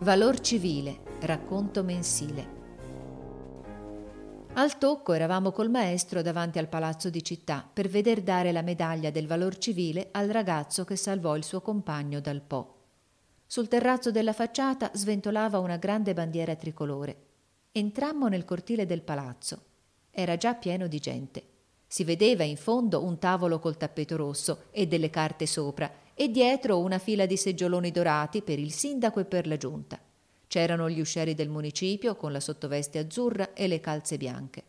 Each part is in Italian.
Valor civile, racconto mensile. Al tocco eravamo col maestro davanti al palazzo di città per veder dare la medaglia del valor civile al ragazzo che salvò il suo compagno dal Po. Sul terrazzo della facciata sventolava una grande bandiera tricolore. Entrammo nel cortile del palazzo. Era già pieno di gente. Si vedeva in fondo un tavolo col tappeto rosso e delle carte sopra e dietro una fila di seggioloni dorati per il sindaco e per la giunta. C'erano gli uscieri del municipio con la sottoveste azzurra e le calze bianche.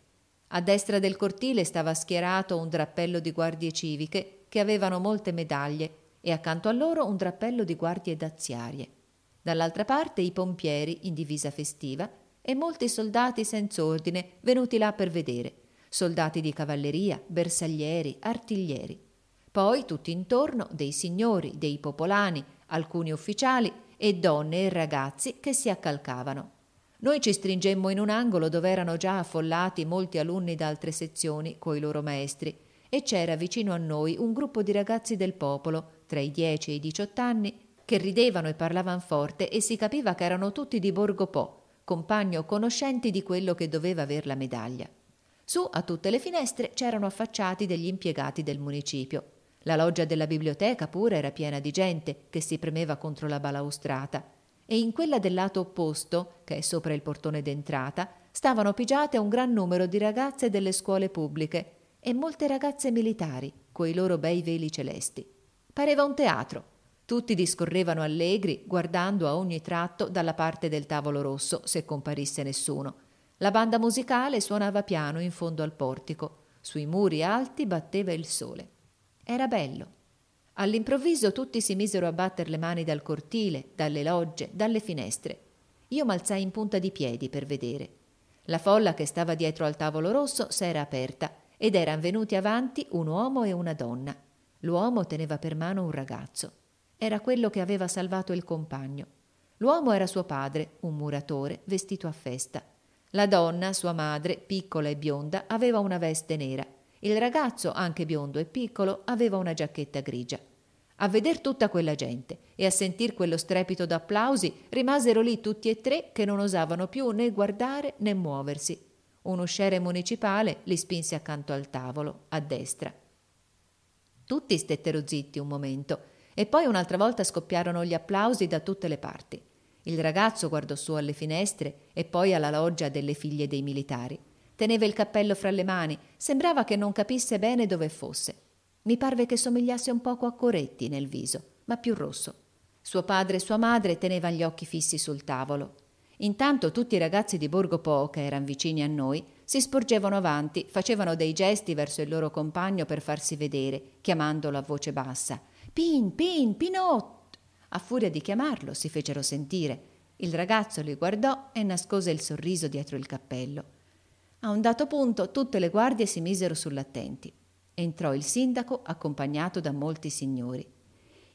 A destra del cortile stava schierato un drappello di guardie civiche che avevano molte medaglie e accanto a loro un drappello di guardie daziarie. Dall'altra parte i pompieri in divisa festiva e molti soldati senza ordine venuti là per vedere, soldati di cavalleria, bersaglieri, artiglieri. Poi tutti intorno dei signori, dei popolani, alcuni ufficiali e donne e ragazzi che si accalcavano. Noi ci stringemmo in un angolo dove erano già affollati molti alunni da altre sezioni coi loro maestri e c'era vicino a noi un gruppo di ragazzi del popolo, tra i 10 e i 18 anni, che ridevano e parlavano forte e si capiva che erano tutti di Borgo Po, compagno conoscenti di quello che doveva aver la medaglia. Su a tutte le finestre c'erano affacciati degli impiegati del municipio, la loggia della biblioteca pure era piena di gente che si premeva contro la balaustrata e in quella del lato opposto, che è sopra il portone d'entrata, stavano pigiate un gran numero di ragazze delle scuole pubbliche e molte ragazze militari coi loro bei veli celesti. Pareva un teatro. Tutti discorrevano allegri, guardando a ogni tratto dalla parte del tavolo rosso se comparisse nessuno. La banda musicale suonava piano in fondo al portico. Sui muri alti batteva il sole. Era bello. All'improvviso tutti si misero a batter le mani dal cortile, dalle logge, dalle finestre. Io m'alzai in punta di piedi per vedere. La folla che stava dietro al tavolo rosso s'era aperta ed eran venuti avanti un uomo e una donna. L'uomo teneva per mano un ragazzo. Era quello che aveva salvato il compagno. L'uomo era suo padre, un muratore, vestito a festa. La donna, sua madre, piccola e bionda, aveva una veste nera il ragazzo, anche biondo e piccolo, aveva una giacchetta grigia. A veder tutta quella gente e a sentir quello strepito d'applausi, rimasero lì tutti e tre che non osavano più né guardare né muoversi. Un usciere municipale li spinse accanto al tavolo, a destra. Tutti stettero zitti un momento e poi un'altra volta scoppiarono gli applausi da tutte le parti. Il ragazzo guardò su alle finestre e poi alla loggia delle figlie dei militari. Teneva il cappello fra le mani, sembrava che non capisse bene dove fosse. Mi parve che somigliasse un poco a Coretti nel viso, ma più rosso. Suo padre e sua madre tenevano gli occhi fissi sul tavolo. Intanto tutti i ragazzi di Borgo Po, che erano vicini a noi, si sporgevano avanti, facevano dei gesti verso il loro compagno per farsi vedere, chiamandolo a voce bassa. Pin, Pin, Pinot! A furia di chiamarlo si fecero sentire. Il ragazzo li guardò e nascose il sorriso dietro il cappello. A un dato punto tutte le guardie si misero sull'attenti. Entrò il sindaco accompagnato da molti signori.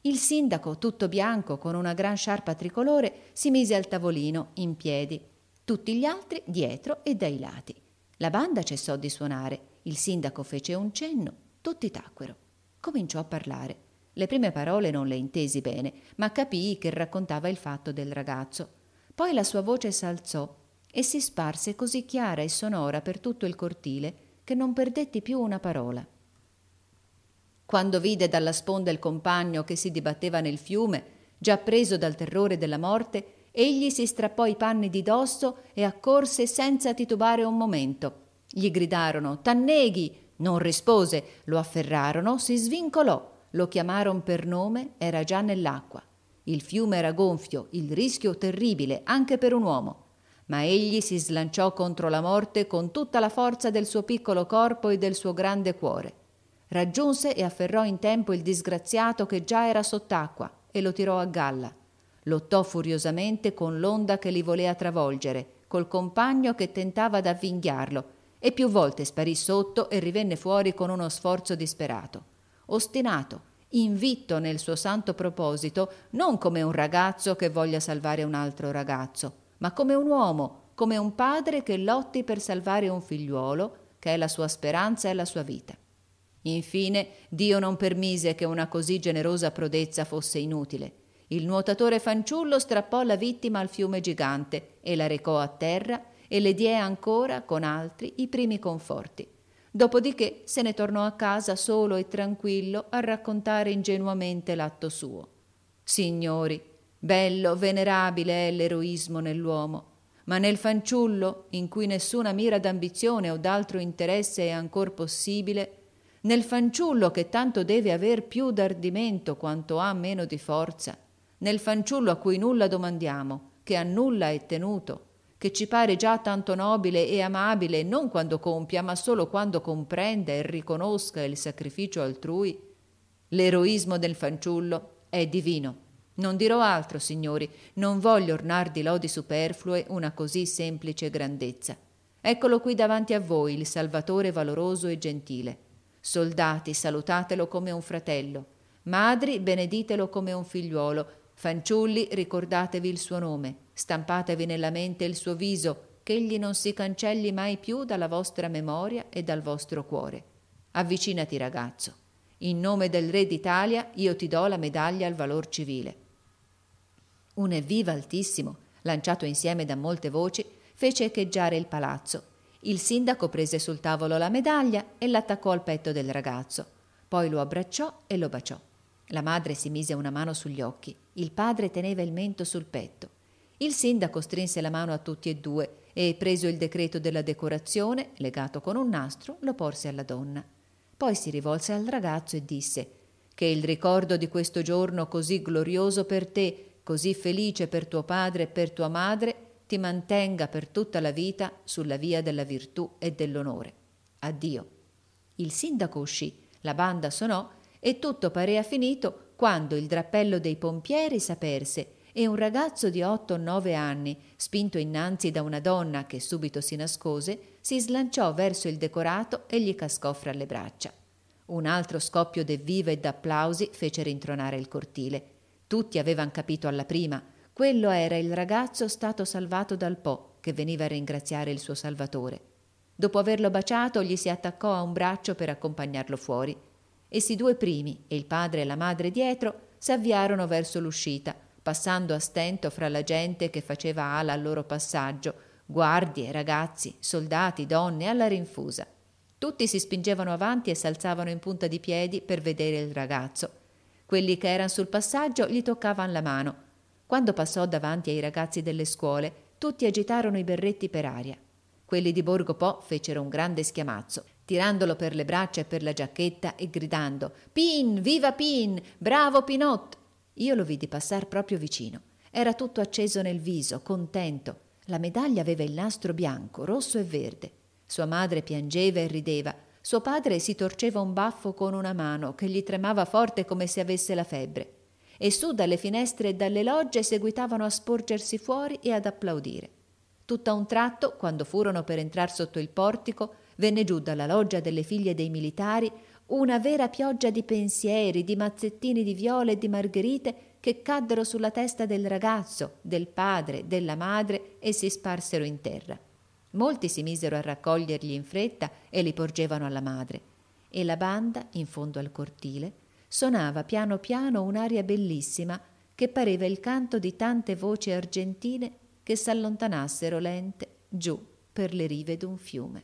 Il sindaco, tutto bianco, con una gran sciarpa tricolore, si mise al tavolino, in piedi. Tutti gli altri dietro e dai lati. La banda cessò di suonare. Il sindaco fece un cenno. Tutti tacquero. Cominciò a parlare. Le prime parole non le intesi bene, ma capii che raccontava il fatto del ragazzo. Poi la sua voce s'alzò e si sparse così chiara e sonora per tutto il cortile che non perdetti più una parola. Quando vide dalla sponda il compagno che si dibatteva nel fiume, già preso dal terrore della morte, egli si strappò i panni di dosso e accorse senza titubare un momento. Gli gridarono Tanneghi! Non rispose, lo afferrarono, si svincolò, lo chiamarono per nome, era già nell'acqua. Il fiume era gonfio, il rischio terribile anche per un uomo ma egli si slanciò contro la morte con tutta la forza del suo piccolo corpo e del suo grande cuore. Raggiunse e afferrò in tempo il disgraziato che già era sott'acqua e lo tirò a galla. Lottò furiosamente con l'onda che li voleva travolgere, col compagno che tentava d'avvinghiarlo, e più volte sparì sotto e rivenne fuori con uno sforzo disperato. Ostinato, invitto nel suo santo proposito, non come un ragazzo che voglia salvare un altro ragazzo, ma come un uomo, come un padre che lotti per salvare un figliuolo, che è la sua speranza e la sua vita. Infine, Dio non permise che una così generosa prodezza fosse inutile. Il nuotatore fanciullo strappò la vittima al fiume gigante e la recò a terra e le diè ancora, con altri, i primi conforti. Dopodiché se ne tornò a casa solo e tranquillo a raccontare ingenuamente l'atto suo. Signori, Bello, venerabile è l'eroismo nell'uomo, ma nel fanciullo, in cui nessuna mira d'ambizione o d'altro interesse è ancor possibile, nel fanciullo che tanto deve aver più d'ardimento quanto ha meno di forza, nel fanciullo a cui nulla domandiamo, che a nulla è tenuto, che ci pare già tanto nobile e amabile non quando compia, ma solo quando comprenda e riconosca il sacrificio altrui, l'eroismo del fanciullo è divino. Non dirò altro, signori, non voglio ornar di lodi superflue una così semplice grandezza. Eccolo qui davanti a voi, il Salvatore valoroso e gentile. Soldati, salutatelo come un fratello. Madri, beneditelo come un figliuolo. Fanciulli, ricordatevi il suo nome. Stampatevi nella mente il suo viso, che egli non si cancelli mai più dalla vostra memoria e dal vostro cuore. Avvicinati, ragazzo. In nome del Re d'Italia io ti do la medaglia al valor civile. Un evviva altissimo, lanciato insieme da molte voci, fece echeggiare il palazzo. Il sindaco prese sul tavolo la medaglia e l'attaccò al petto del ragazzo. Poi lo abbracciò e lo baciò. La madre si mise una mano sugli occhi, il padre teneva il mento sul petto. Il sindaco strinse la mano a tutti e due e, preso il decreto della decorazione, legato con un nastro, lo porse alla donna. Poi si rivolse al ragazzo e disse Che il ricordo di questo giorno così glorioso per te così felice per tuo padre e per tua madre, ti mantenga per tutta la vita sulla via della virtù e dell'onore. Addio. Il sindaco uscì, la banda sonò e tutto parea finito quando il drappello dei pompieri s'aperse e un ragazzo di otto o nove anni, spinto innanzi da una donna che subito si nascose, si slanciò verso il decorato e gli cascò fra le braccia. Un altro scoppio d'evviva e d'applausi fece rintronare il cortile tutti avevano capito alla prima. Quello era il ragazzo stato salvato dal Po, che veniva a ringraziare il suo salvatore. Dopo averlo baciato, gli si attaccò a un braccio per accompagnarlo fuori. Essi due primi, e il padre e la madre dietro, s'avviarono verso l'uscita, passando a stento fra la gente che faceva ala al loro passaggio, guardie, ragazzi, soldati, donne, alla rinfusa. Tutti si spingevano avanti e s'alzavano in punta di piedi per vedere il ragazzo quelli che erano sul passaggio gli toccavano la mano. Quando passò davanti ai ragazzi delle scuole, tutti agitarono i berretti per aria. Quelli di Borgo Po fecero un grande schiamazzo, tirandolo per le braccia e per la giacchetta e gridando Pin, viva Pin, bravo Pinot! Io lo vidi passar proprio vicino. Era tutto acceso nel viso, contento. La medaglia aveva il nastro bianco, rosso e verde. Sua madre piangeva e rideva, suo padre si torceva un baffo con una mano che gli tremava forte come se avesse la febbre. E su dalle finestre e dalle logge seguitavano a sporgersi fuori e ad applaudire. Tutto a un tratto, quando furono per entrar sotto il portico, venne giù dalla loggia delle figlie dei militari una vera pioggia di pensieri, di mazzettini di viole e di margherite che caddero sulla testa del ragazzo, del padre, della madre e si sparsero in terra. Molti si misero a raccoglierli in fretta e li porgevano alla madre. E la banda, in fondo al cortile, suonava piano piano un'aria bellissima che pareva il canto di tante voci argentine che s'allontanassero lente giù per le rive d'un fiume.